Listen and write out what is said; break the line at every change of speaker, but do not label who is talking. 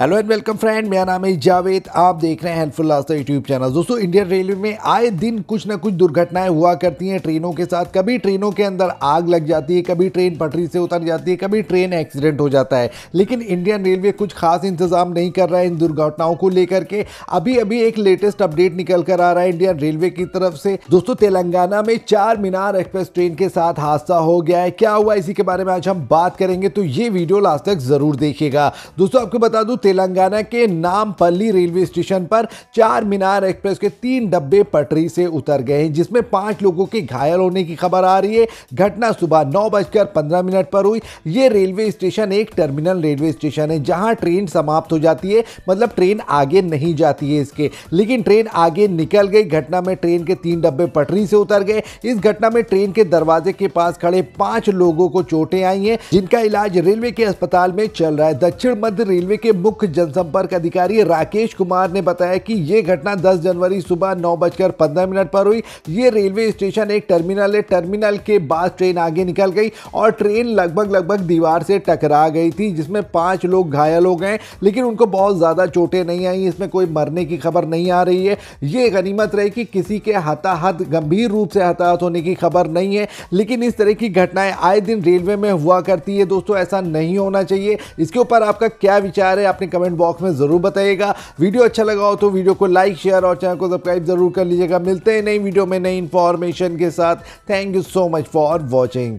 hello and welcome friend मेरा नाम है जावेद आप देख रहे हैं हेल्पफुल रास्ता यूट्यूब चैनल दोस्तों इंडियन रेलवे में आए दिन कुछ ना कुछ दुर्घटनाएं हुआ करती हैं ट्रेनों के साथ कभी ट्रेनों के अंदर आग लग जाती है कभी ट्रेन पटरी से उतर जाती है कभी ट्रेन एक्सीडेंट हो जाता है लेकिन इंडियन रेलवे कुछ खास इंतजाम नहीं कर रहा है इन दुर्घटनाओं को लेकर के अभी अभी एक लेटेस्ट अपडेट निकल कर आ रहा है इंडियन रेलवे की तरफ से दोस्तों तेलंगाना में चार मीनार एक्सप्रेस ट्रेन के साथ हादसा हो गया है क्या हुआ इसी के बारे में आज हम बात करेंगे तो ये वीडियो लास्ट तक जरूर देखिएगा दोस्तों आपको बता दूँ तेलंगाना के नामपल्ली रेलवे स्टेशन पर चार मीनार एक्सप्रेस के तीन डब्बे पटरी से उतर गए हैं जिसमें पांच लोगों के घायल होने की खबर आ रही है घटना सुबह नौ बजकर पंद्रह मिनट पर हुई ये रेलवे स्टेशन एक टर्मिनल रेलवे स्टेशन है जहां ट्रेन समाप्त हो जाती है मतलब ट्रेन आगे नहीं जाती है इसके लेकिन ट्रेन आगे निकल गई घटना में ट्रेन के तीन डब्बे पटरी से उतर गए इस घटना में ट्रेन के दरवाजे के पास खड़े पांच लोगों को चोटें आई हैं जिनका इलाज रेलवे के अस्पताल में चल रहा है दक्षिण मध्य रेलवे के मुख्य मुख्य जनसंपर्क अधिकारी राकेश कुमार ने बताया कि ये घटना 10 जनवरी सुबह नौ बजकर पंद्रह मिनट पर हुई ये रेलवे स्टेशन एक टर्मिनल है टर्मिनल के बाद ट्रेन आगे निकल गई और ट्रेन लगभग लगभग दीवार से टकरा गई थी जिसमें पांच लोग घायल हो गए लेकिन उनको बहुत ज़्यादा चोटें नहीं आई इसमें कोई मरने की खबर नहीं आ रही है ये गनीमत रही कि किसी के हताहत गंभीर रूप से हताहत होने की खबर नहीं है लेकिन इस तरह की घटनाएं आए दिन रेलवे में हुआ करती है दोस्तों ऐसा नहीं होना चाहिए इसके ऊपर आपका क्या विचार है आपने अपने कमेंट बॉक्स में ज़रूर बताइएगा वीडियो अच्छा लगा हो तो वीडियो को लाइक शेयर और चैनल को सब्सक्राइब ज़रूर कर लीजिएगा मिलते हैं नई वीडियो में नई इन्फॉर्मेशन के साथ thank you so much for watching